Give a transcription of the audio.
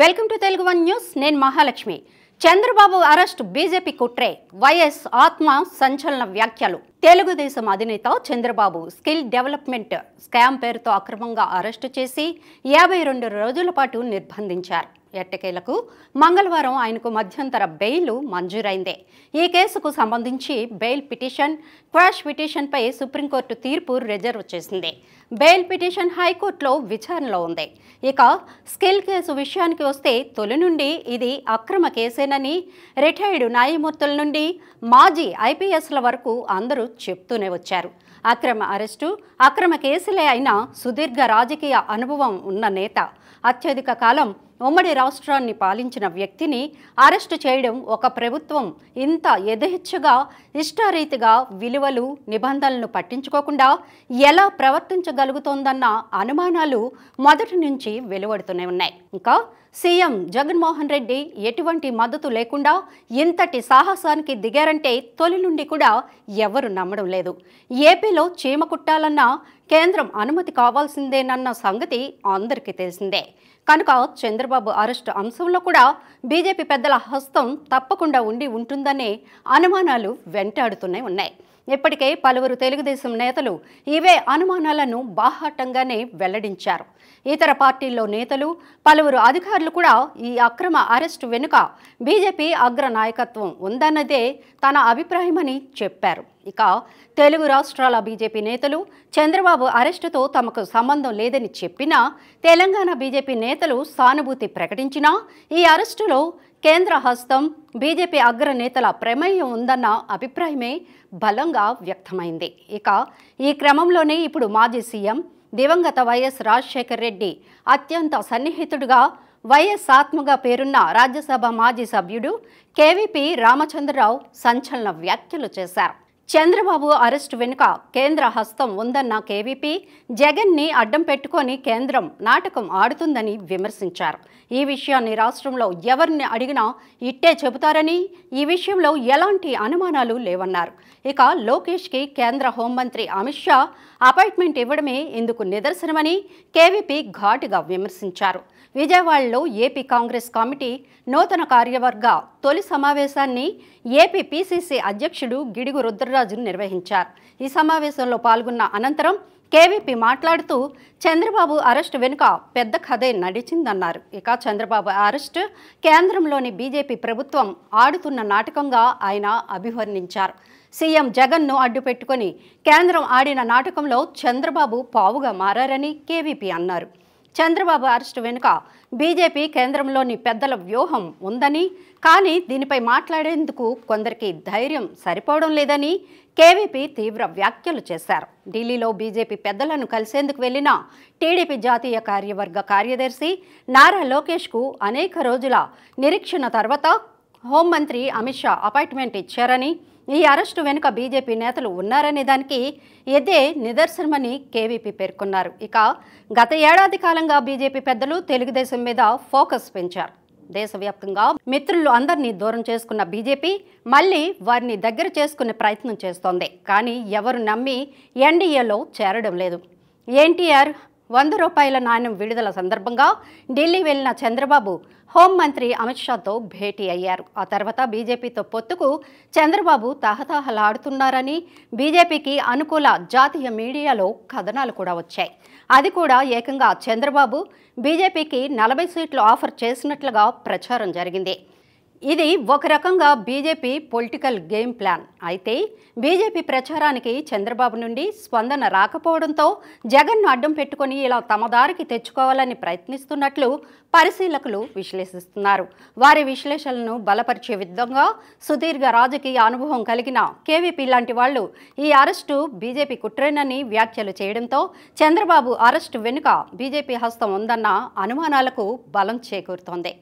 welcome to Telugu one news నేను Mahalakshmi Chandrababu arrest BJP కుట్రే YS ఆత్మ సంచలన వ్యాఖ్యలు తెలుగుదేశం అధినేత చంద్రబాబు స్కిల్ డెవలప్మెంట్ స్కామ్ పేరుతో అక్రమంగా అరెస్టు చేసి యాభై రెండు రోజుల పాటు నిర్బంధించారు ఎట్టకేలకు మంగళవారం ఆయనకు మధ్యంతర బెయిల్ మంజూరైందే ఈ కేసుకు సంబంధించి బెయిల్ పిటిషన్ క్వాష్ పిటిషన్పై సుప్రీంకోర్టు తీర్పు రిజర్వ్ చేసింది బెయిల్ పిటిషన్ హైకోర్టులో విచారణలో ఉంది ఇక స్కిల్ కేసు విషయానికి వస్తే తొలి నుండి ఇది అక్రమ కేసేనని రిటైర్డ్ న్యాయమూర్తుల నుండి మాజీ ఐపీఎస్ల వరకు అందరూ చెప్తూనే వచ్చారు అక్రమ అరెస్టు అక్రమ కేసులే అయినా సుదీర్ఘ రాజకీయ అనుభవం ఉన్న నేత అత్యధిక కాలం ఉమ్మడి రాష్ట్రాన్ని పాలించిన వ్యక్తిని అరెస్టు చేయడం ఒక ప్రభుత్వం ఇంత ఎదహిచ్చుగా ఇష్టారీతిగా విలువలు నిబంధనలను పట్టించుకోకుండా ఎలా ప్రవర్తించ సాధించగలుగుతోందన్న అనుమానాలు మొదటి నుంచి వెలువడుతూనే ఉన్నాయి ఇంకా సీఎం జగన్మోహన్ రెడ్డి ఎటువంటి మద్దతు లేకుండా ఇంతటి సాహసానికి దిగారంటే తొలి నుండి కూడా ఎవరు నమ్మడం లేదు ఏపీలో చీమ కుట్టాలన్నా కేంద్రం అనుమతి కావాల్సిందేనన్న సంగతి అందరికీ తెలిసిందే కనుక చంద్రబాబు అరెస్టు అంశంలో కూడా బీజేపీ పెద్దల హస్తం తప్పకుండా ఉండి ఉంటుందనే అనుమానాలు వెంటాడుతూనే ఉన్నాయి ఇప్పటికే పలువురు తెలుగుదేశం నేతలు ఇవే అనుమానాలను బాహాటంగానే వెల్లడించారు ఇతర పార్టీల్లో నేతలు పలువురు అధికారులు కూడా ఈ అక్రమ అరెస్టు వెనుక బీజేపీ అగ్ర నాయకత్వం ఉందన్నదే తన అభిప్రాయమని చెప్పారు ఇక తెలుగు రాష్ట్రాల బీజేపీ నేతలు చంద్రబాబు అరెస్టుతో తమకు సంబంధం లేదని చెప్పినా తెలంగాణ బీజేపీ నేతలు సానుభూతి ప్రకటించినా ఈ అరెస్టులో కేంద్ర హస్తం బీజేపీ అగ్రనేతల ప్రమేయం ఉందన్న అభిప్రాయమే బలంగా వ్యక్తమైంది ఇక ఈ క్రమంలోనే ఇప్పుడు మాజీ సీఎం దివంగత వైఎస్ రాజశేఖర్ రెడ్డి అత్యంత సన్నిహితుడిగా వైఎస్ ఆత్మగా పేరున్న రాజ్యసభ మాజీ సభ్యుడు కేవీపీ రామచంద్రరావు సంచలన వ్యాఖ్యలు చేశారు చంద్రబాబు అరెస్టు వెనుక కేంద్ర హస్తం ఉందన్న కేవీపీ జగన్ని అడ్డం పెట్టుకొని కేంద్రం నాటకం ఆడుతుందని విమర్శించారు ఈ విషయాన్ని రాష్ట్రంలో ఎవరిని అడిగినా ఇట్టే చెబుతారని ఈ విషయంలో ఎలాంటి అనుమానాలు లేవన్నారు ఇక లోకేష్కి కేంద్ర హోంమంత్రి అమిత్ షా అపాయింట్మెంట్ ఇవ్వడమే ఇందుకు నిదర్శనమని కేవీపీ ఘాటుగా విమర్శించారు విజయవాడలో ఏపీ కాంగ్రెస్ కమిటీ నూతన కార్యవర్గ తొలి సమావేశాన్ని ఏపీ అధ్యక్షుడు గిడుగు రుద్రరాజు నిర్వహించారు ఈ సమావేశంలో పాల్గొన్న అనంతరం కేవీపీ మాట్లాడుతూ చంద్రబాబు అరెస్టు వెనుక పెద్ద కథే నడిచిందన్నారు ఇక చంద్రబాబు అరెస్టు కేంద్రంలోని బీజేపీ ప్రభుత్వం ఆడుతున్న నాటకంగా ఆయన అభివర్ణించారు సీఎం జగన్ను అడ్డుపెట్టుకుని కేంద్రం ఆడిన నాటకంలో చంద్రబాబు పావుగా మారని కేవీపీ అన్నారు చంద్రబాబు అరెస్టు వెనుక బీజేపీ కేంద్రంలోని పెద్దల వ్యూహం ఉందని కానీ దీనిపై మాట్లాడేందుకు కొందరికి ధైర్యం సరిపోవడం లేదని కేవీపీ తీవ్ర వ్యాఖ్యలు చేశారు ఢిల్లీలో బీజేపీ పెద్దలను కలిసేందుకు వెళ్లిన టీడీపీ జాతీయ కార్యవర్గ కార్యదర్శి నారా లోకేష్కు అనేక రోజుల నిరీక్షణ తర్వాత హోంమంత్రి అమిత్ షా అపాయింట్మెంట్ ఇచ్చారని ఈ అరెస్టు వెనుక బీజేపీ నేతలు ఉన్నారనే దానికి ఇదే నిదర్శనమని కేవీపీ పేర్కొన్నారు ఇక గత ఏడాది కాలంగా బీజేపీ పెద్దలు తెలుగుదేశం మీద ఫోకస్ పెంచారు దేశవ్యాప్తంగా మిత్రులు అందరినీ దూరం చేసుకున్న బీజేపీ మళ్ళీ వారిని దగ్గర చేసుకునే ప్రయత్నం చేస్తోంది కానీ ఎవరు నమ్మి ఎన్డీఏలో చేరడం లేదు ఎన్టీఆర్ వంద రూపాయల నాణ్యం విడుదల సందర్భంగా ఢిల్లీ వెళ్లిన చంద్రబాబు హోంమంత్రి అమిత్ షాతో భేటీ అయ్యారు ఆ తర్వాత బీజేపీతో పొత్తుకు చంద్రబాబు తహతహలాడుతున్నారని బీజేపీకి అనుకూల జాతీయ మీడియాలో కథనాలు కూడా వచ్చాయి అది కూడా ఏకంగా చంద్రబాబు బీజేపీకి నలభై సీట్లు ఆఫర్ చేసినట్లుగా ప్రచారం జరిగింది ఇది ఒక రకంగా బీజేపీ పొలిటికల్ గేమ్ ప్లాన్ అయితే బీజేపీ ప్రచారానికి చంద్రబాబు నుండి స్పందన రాకపోవడంతో జగన్ను అడ్డం పెట్టుకొని ఇలా తమ దారికి తెచ్చుకోవాలని ప్రయత్నిస్తున్నట్లు పరిశీలకులు విశ్లేషిస్తున్నారు వారి విశ్లేషణను బలపరిచే విధంగా సుదీర్ఘ రాజకీయ అనుభవం కలిగిన కేవీపీ లాంటి వాళ్ళు ఈ అరెస్టు బీజేపీ కుట్రేనని వ్యాఖ్యలు చేయడంతో చంద్రబాబు అరెస్టు వెనుక బీజేపీ హస్తం ఉందన్న అనుమానాలకు బలం చేకూరుతోంది